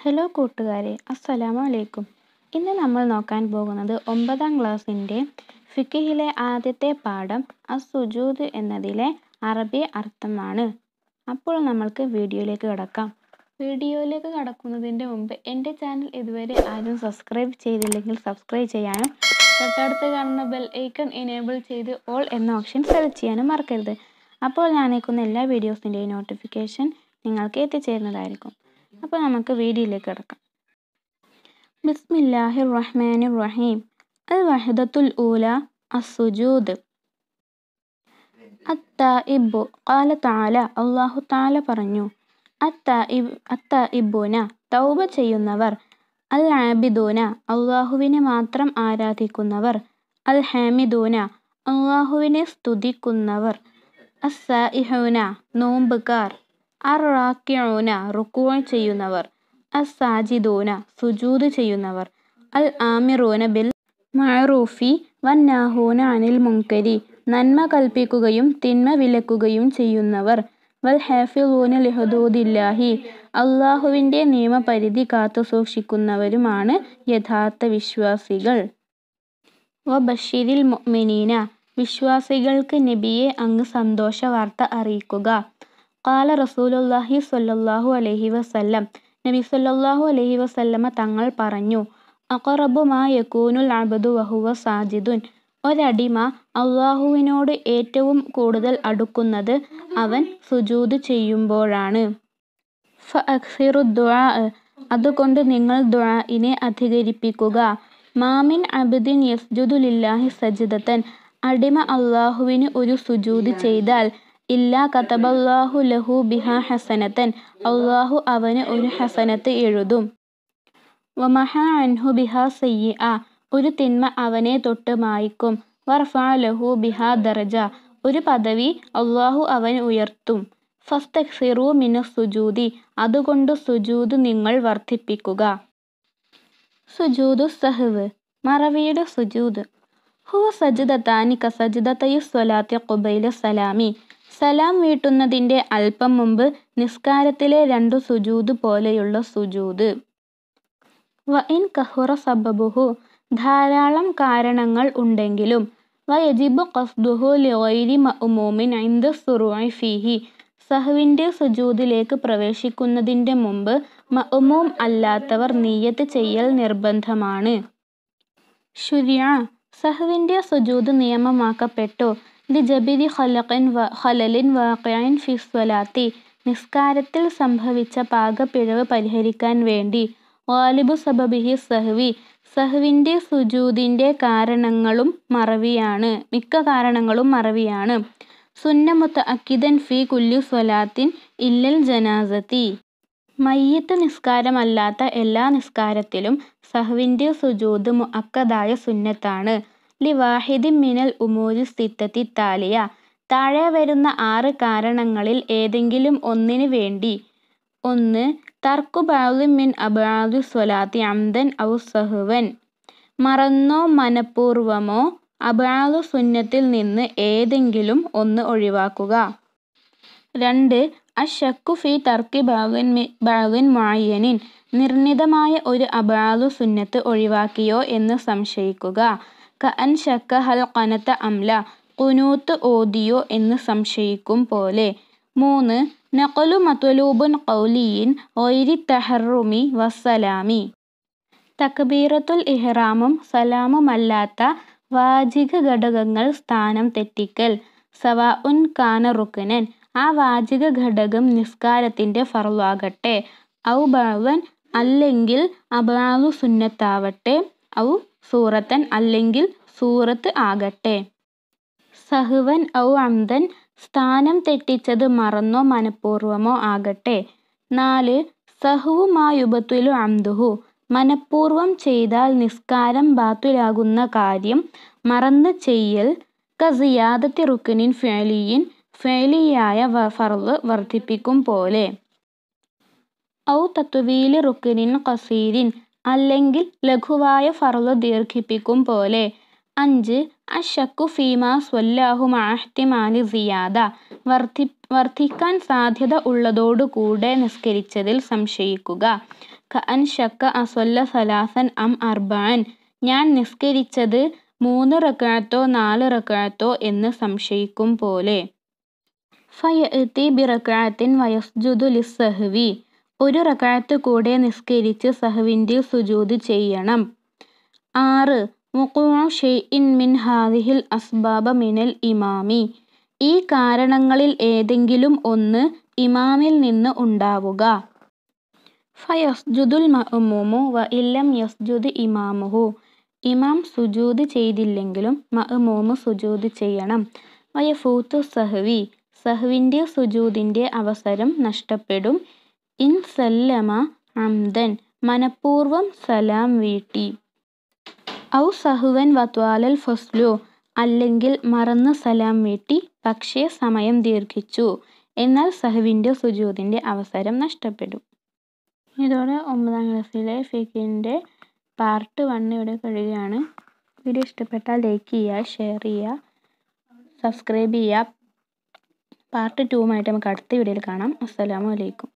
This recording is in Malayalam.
ഹലോ കൂട്ടുകാരെ അസ്സലാമു അലൈക്കും ഇന്ന് നമ്മൾ നോക്കാൻ പോകുന്നത് ഒമ്പതാം ക്ലാസ്സിൻ്റെ ഫിക്കിഹിലെ ആദ്യത്തെ പാഠം അസുജൂദ് എന്നതിലെ അറബി അർത്ഥമാണ് അപ്പോൾ നമ്മൾക്ക് വീഡിയോയിലേക്ക് കിടക്കാം വീഡിയോയിലേക്ക് കടക്കുന്നതിൻ്റെ മുമ്പ് എൻ്റെ ചാനൽ ഇതുവരെ ആരും സബ്സ്ക്രൈബ് ചെയ്തില്ലെങ്കിൽ സബ്സ്ക്രൈബ് ചെയ്യാനും തൊട്ടടുത്ത് കാണുന്ന ബെൽ ഐക്കൺ എനേബിൾ ചെയ്ത് ഓൾ എന്ന ഓപ്ഷൻ സെലക്ട് ചെയ്യാനും മറക്കരുത് അപ്പോൾ ഞാനേക്കുന്ന എല്ലാ വീഡിയോസിൻ്റെയും നോട്ടിഫിക്കേഷൻ നിങ്ങൾക്ക് എത്തിച്ചേരുന്നതായിരിക്കും അപ്പോൾ നമുക്ക് വീഡിയോയിലേക്ക് കിടക്കാം ബിസ്മില്ലാഹിർ റഹ്മാനിർ റഹീം അൽ വഹദത്തുൽ ഊല അസുജൂദ് അത്തായിബു കാല താല അള്ളാഹു താല പറഞ്ഞു അത്തായിബ് അത്തായിബുന തൗബ ചെയ്യുന്നവർ അൽ ആബിദൂന അള്ളാഹുവിനെ മാത്രം ആരാധിക്കുന്നവർ അൽ ഹാമിദൂന അള്ളാഹുവിനെ സ്തുതിക്കുന്നവർ അസ്സായിഹുന നോമ്പുകാർ അറാക്കിഊന റുക്കുവോൾ ചെയ്യുന്നവർ അസ്സാജിദൂന സുജൂദ് ചെയ്യുന്നവർ അൽ ആമിറോന ബിൽ മഅറൂഫി നാഹോന അനിൽ മുങ്കരി നന്മ കൽപ്പിക്കുകയും തിന്മ വിലക്കുകയും ചെയ്യുന്നവർ വൽ ഹാഫിളൂന ലിഹദൂദില്ലാഹി അള്ളാഹുവിൻ്റെ നിയമപരിധി കാത്തുസൂക്ഷിക്കുന്നവരുമാണ് യഥാർത്ഥ വിശ്വാസികൾ വ ബഷീരിൽ മൊമിനീന വിശ്വാസികൾക്ക് നബിയെ അങ്ങ് സന്തോഷ വാർത്ത അറിയിക്കുക കാല റസൂലുല്ലാഹി സൊല്ലാഹു അലഹി വസല്ലം നബി സൊല്ലാഹു അലഹി വസല്ലമ തങ്ങൾ പറഞ്ഞു അക്കറബു മാ യക്കൂനുൽ അബദു വഹുവ സാജിദുൻ ഒരടിമ അള്ളാഹുവിനോട് ഏറ്റവും കൂടുതൽ അടുക്കുന്നത് അവൻ സുജൂത് ചെയ്യുമ്പോഴാണ് അതുകൊണ്ട് നിങ്ങൾ ദ്വാഇനെ അധികരിപ്പിക്കുക മാമിൻ അബിദിൻ യസ്ജുദുലില്ലാഹി സജിദത്തൻ അടിമ അള്ളാഹുവിന് ഒരു സുജൂത് ചെയ്താൽ ഇല്ലാ കതബല്ലാഹു ലഹു ബിഹ ഹസനത്തൻ അള്ളാഹു അവന് ഒരു ഹസനത്ത് എഴുതും വമഹ അൻഹു ബിഹ സയ്യ ഒരു തിന്മ അവനെ തൊട്ട് മായിക്കും വർഫ ലഹു ബിഹ ദർജ ഒരു പദവി അള്ളാഹു അവൻ ഉയർത്തും ഫസ്തഖ്സിറു മിന സുജൂതി അതുകൊണ്ട് സുജൂത് നിങ്ങൾ വർദ്ധിപ്പിക്കുക സുജൂദു സഹവ് മറവിയുടെ സുജൂദ് ഹുവ സജിദത്താനി കസജിദത്തയു സ്വലാത്തി ഖുബൈല സലാമി സലാം വീട്ടുന്നതിൻ്റെ അല്പം മുമ്പ് നിസ്കാരത്തിലെ രണ്ടു സുജൂത് പോലെയുള്ള സുജൂത് വ ഇൻ കഹുറ സബബുഹു ധാരാളം കാരണങ്ങൾ ഉണ്ടെങ്കിലും യജിബു ഖസ്ദുഹു ലിഗൈരി മഅ്മൂമിൻ ഇന്ദ സുറുഇ ഫീഹി സഹുവിൻ്റെ സുജൂദിലേക്ക് പ്രവേശിക്കുന്നതിൻ്റെ മുമ്പ് മഅ്മൂം അല്ലാത്തവർ നീയത്ത് ചെയ്യൽ നിർബന്ധമാണ് ശുരിയ സഹുവിൻ്റെ സുജൂദ് നിയമമാക്കപ്പെട്ടു ലിജബിരി ഖലഖൻ വ ഖലലിൻ വാഖിഇൻ ഫി സ്വലാത്തി നിസ്കാരത്തിൽ സംഭവിച്ച പാകപ്പിഴവ് പരിഹരിക്കാൻ വേണ്ടി വാലിബു സബബിഹി സഹ്വി സഹ്വിൻ്റെ സുജൂദിൻ്റെ കാരണങ്ങളും മറവിയാണ് മിക്ക കാരണങ്ങളും മറവിയാണ് സുന്ന മുത്ത അക്കിദൻ ഫി കുല്ലു സ്വലാത്തിൻ ഇല്ലൽ ജനാസത്തി മയ്യത്ത് നിസ്കാരമല്ലാത്ത എല്ലാ നിസ്കാരത്തിലും സഹുവിൻ്റെ സുജൂദ് അക്കതായ സുന്നത്താണ് ലിവാഹിദി മിനൽ ഉമൂരി സ്ഥിത്തത്തി താലിയ താഴെ വരുന്ന ആറ് കാരണങ്ങളിൽ ഏതെങ്കിലും ഒന്നിന് വേണ്ടി ഒന്ന് തർക്കു ബാലി മിൻ അബാദു സ്വലാത്തി അന്തൻ ഔ സഹുവൻ മറന്നോ മനപൂർവമോ അബാദു സുന്നത്തിൽ നിന്ന് ഏതെങ്കിലും ഒന്ന് ഒഴിവാക്കുക രണ്ട് അഷക്കു ഫി തർക്കി ബാഗിൻ ബാഗിൻ മുഅയ്യനിൻ നിർണിതമായ ഒരു അബാദു സുന്നത്ത് ഒഴിവാക്കിയോ എന്ന് സംശയിക്കുക ക ഹൽ കനത്ത അംല കുനൂത്ത് ഓതിയോ എന്ന് സംശയിക്കും പോലെ മൂന്ന് നഖലു മത്വലൂബുൻ കൗലിയിൻ ഒയിരി തഹറുമി വസ്സലാമി തക്ബീറത്തുൽ ഇഹ്റാമും സലാമുമല്ലാത്ത വാചിക ഘടകങ്ങൾ സ്ഥാനം തെറ്റിക്കൽ സവാ ഉൻ കാന റുക്കനൻ ആ വാചിക ഘടകം നിസ്കാരത്തിൻ്റെ ഫർളാകട്ടെ ഔ ബാവൻ അല്ലെങ്കിൽ അബാലു സുന്നത്താവട്ടെ ഔ സൂറത്തൻ അല്ലെങ്കിൽ സൂറത്ത് ആകട്ടെ സഹുവൻ ഔ അന്തൻ സ്ഥാനം തെറ്റിച്ചത് മറന്നോ മനഃപൂർവമോ ആകട്ടെ നാല് സഹുവുമായുബത്തുലു അംദുഹു മനഃപൂർവം ചെയ്താൽ നിസ്കാരം ബാത്തുലാകുന്ന കാര്യം മറന്ന് ചെയ്യൽ കസിയാദത്തി റുക്കനിൻ ഫേലിയിൻ ഫേലിയായ ഫർള് വർദ്ധിപ്പിക്കും പോലെ ഔ തത്വീലി റുക്കനിൻ കസീരിൻ അല്ലെങ്കിൽ ലഘുവായ ഫർള് ദീർഘിപ്പിക്കും പോലെ അഞ്ച് അഷക്കു ഫീമ മാഹ്തിമാലി സിയാദ വർദ്ധി വർദ്ധിക്കാൻ സാധ്യത ഉള്ളതോടുകൂടെ നിസ്കരിച്ചതിൽ സംശയിക്കുക ക ഷക്ക അസ്വല്ല സലാസൻ അം അർബാൻ ഞാൻ നിസ്കരിച്ചത് മൂന്ന് റക്കാത്തോ നാല് റക്കാത്തോ എന്ന് സംശയിക്കും പോലെ ഫയത്തി ബിറക്കാത്തിൻ വയസ്ജുദു ഒരു റക്കാത്ത് കൂടെ നിസ്കരിച്ച് സഹവിൻ്റെ സുജൂത് ചെയ്യണം ആറ് മുക്കൂണു ഷെയ്ഇൻ മിൻ ഹാദിഹിൽ അസ്ബാബ മിനൽ ഇമാമി ഈ കാരണങ്ങളിൽ ഏതെങ്കിലും ഒന്ന് ഇമാമിൽ നിന്ന് ഉണ്ടാവുക ഫയസ്ജുദുൽ മഅ്മൂമു വ ഇല്ലം യസ്ജുദ് ഇമാമുഹു ഇമാം സുജൂദ് ചെയ്തില്ലെങ്കിലും മഅ്മൂമ് സുജൂദ് ചെയ്യണം വയഫൂത്തു സഹവി സഹുവിൻ്റെ സുജൂദിൻ്റെ അവസരം നഷ്ടപ്പെടും ഇൻ സല്ലമ അംദൻ മനഃപൂർവം സലാം വീട്ടി ഔ സഹുവൻ വത്വാലൽ ഫസ്ലു അല്ലെങ്കിൽ മറന്ന് സലാം വീട്ടി പക്ഷേ സമയം ദീർഘിച്ചു എന്നാൽ സഹുവിൻ്റെ സുജൂതിൻ്റെ അവസരം നഷ്ടപ്പെടും ഇതോടെ ഒമ്പതാം ക്ലാസ്സിലെ ഫിഖിൻ്റെ പാർട്ട് വൺ ഇവിടെ കഴിയുകയാണ് വീഡിയോ ഇഷ്ടപ്പെട്ടാൽ ലൈക്ക് ചെയ്യുക ഷെയർ ചെയ്യുക സബ്സ്ക്രൈബ് ചെയ്യുക പാർട്ട് ടുമായിട്ട് നമുക്ക് അടുത്ത വീഡിയോയിൽ കാണാം അസ്സലാമു അലൈക്കും